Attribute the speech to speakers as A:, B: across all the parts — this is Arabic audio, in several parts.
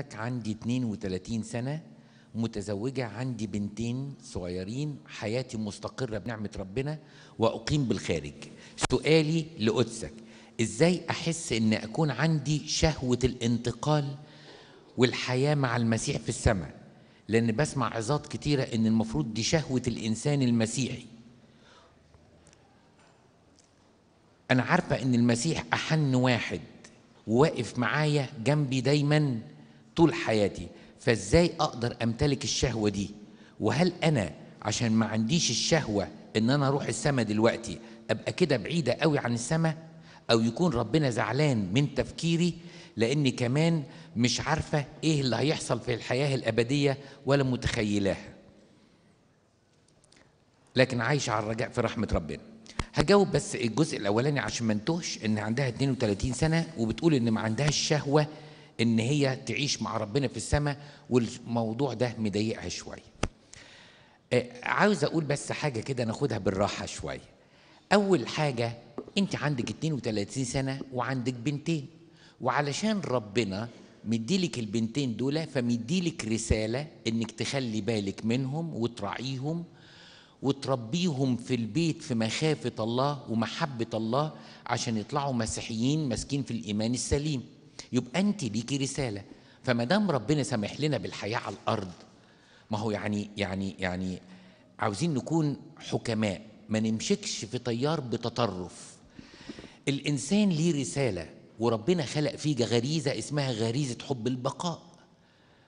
A: بنتك عندي 32 سنة متزوجة عندي بنتين صغيرين حياتي مستقرة بنعمة ربنا وأقيم بالخارج سؤالي لقدسك إزاي أحس أن أكون عندي شهوة الانتقال والحياة مع المسيح في السماء لأن بسمع عظات كتيرة أن المفروض دي شهوة الإنسان المسيحي أنا عارفة أن المسيح أحن واحد وواقف معايا جنبي دايماً طول حياتي فازاي اقدر امتلك الشهوه دي وهل انا عشان ما عنديش الشهوه ان انا اروح السما دلوقتي ابقى كده بعيده قوي عن السما او يكون ربنا زعلان من تفكيري لاني كمان مش عارفه ايه اللي هيحصل في الحياه الابديه ولا متخيلاها لكن عايشه على الرجاء في رحمه ربنا هجاوب بس الجزء الاولاني عشان ما انتهش ان عندها 32 سنه وبتقول ان ما عندهاش شهوه ان هي تعيش مع ربنا في السماء والموضوع ده مضايقها شويه آه، عاوز اقول بس حاجه كده ناخدها بالراحه شويه اول حاجه انت عندك 32 سنه وعندك بنتين وعلشان ربنا مديلك البنتين دول فمديلك رساله انك تخلي بالك منهم وتراعيهم وتربيهم في البيت في مخافه الله ومحبه الله عشان يطلعوا مسيحيين ماسكين في الايمان السليم يبقى انت ليكي رساله فما دام ربنا سامح لنا بالحياه على الارض ما هو يعني يعني يعني عاوزين نكون حكماء ما نمشكش في طيار بتطرف الانسان ليه رساله وربنا خلق فيه غريزه اسمها غريزه حب البقاء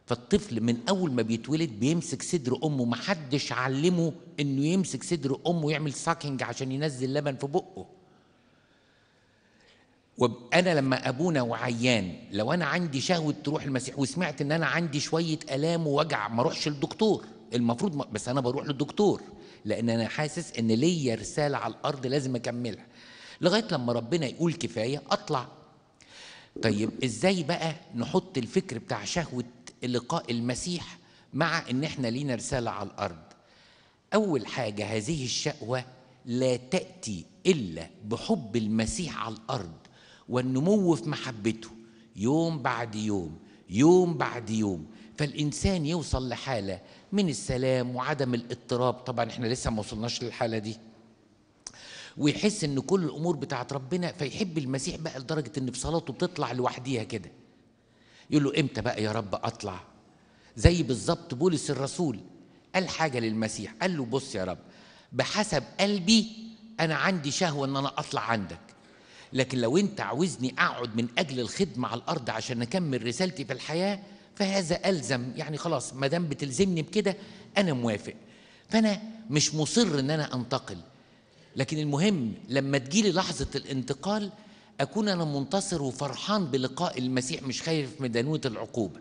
A: فالطفل من اول ما بيتولد بيمسك صدر امه محدش علمه انه يمسك صدر امه ويعمل ساكنج عشان ينزل لبن في بقه وانا لما ابونا وعيان لو انا عندي شهوه تروح المسيح وسمعت ان انا عندي شويه الام ووجع ما اروحش للدكتور المفروض ما بس انا بروح للدكتور لان انا حاسس ان ليا رساله على الارض لازم اكملها لغايه لما ربنا يقول كفايه اطلع طيب ازاي بقى نحط الفكر بتاع شهوه لقاء المسيح مع ان احنا لينا رساله على الارض اول حاجه هذه الشقوه لا تاتي الا بحب المسيح على الارض والنمو في محبته يوم بعد يوم يوم بعد يوم فالإنسان يوصل لحالة من السلام وعدم الاضطراب طبعا احنا لسه ما وصلناش للحالة دي ويحس ان كل الامور بتاعت ربنا فيحب المسيح بقى لدرجه ان في صلاته بتطلع لوحديها كده يقول له امتى بقى يا رب اطلع زي بالظبط بولس الرسول قال حاجه للمسيح قال له بص يا رب بحسب قلبي انا عندي شهوه ان انا اطلع عندك لكن لو انت عاوزني اقعد من اجل الخدمه على الارض عشان اكمل رسالتي في الحياه فهذا الزم يعني خلاص ما دام بتلزمني بكده انا موافق فانا مش مصر ان انا انتقل لكن المهم لما تجيلي لحظه الانتقال اكون انا منتصر وفرحان بلقاء المسيح مش خايف من دانوه العقوبه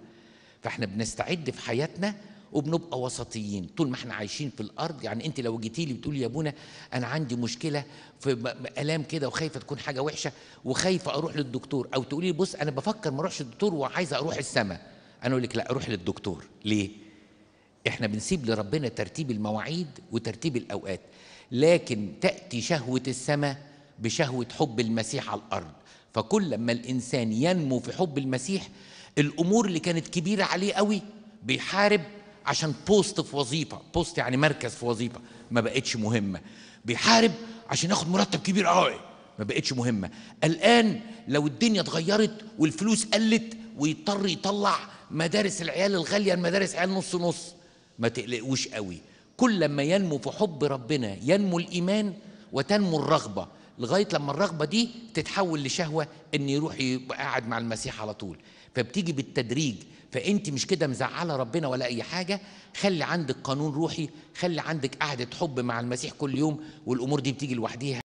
A: فاحنا بنستعد في حياتنا وبنبقى وسطيين طول ما احنا عايشين في الارض يعني انت لو جيتي لي بتقولي يا ابونا انا عندي مشكله في الام كده وخايفه تكون حاجه وحشه وخايفه اروح للدكتور او تقولي لي بص انا بفكر ما اروحش للدكتور وعايزه اروح السماء انا اقول لك لا اروح للدكتور ليه احنا بنسيب لربنا ترتيب المواعيد وترتيب الاوقات لكن تاتي شهوه السماء بشهوه حب المسيح على الارض فكل لما الانسان ينمو في حب المسيح الامور اللي كانت كبيره عليه قوي بيحارب عشان بوست في وظيفه بوست يعني مركز في وظيفه ما بقتش مهمه بيحارب عشان ياخد مرتب كبير قوي ما بقتش مهمه الان لو الدنيا اتغيرت والفلوس قلت ويضطر يطلع مدارس العيال الغاليه المدارس عيال نص نص ما تقلقوش قوي كل لما ينمو في حب ربنا ينمو الايمان وتنمو الرغبه لغايه لما الرغبه دي تتحول لشهوه ان يروح يبقى قاعد مع المسيح على طول فبتيجي بالتدريج فانت مش كده مزعله ربنا ولا اي حاجه خلي عندك قانون روحي خلي عندك قعده حب مع المسيح كل يوم والامور دي بتيجي لوحديها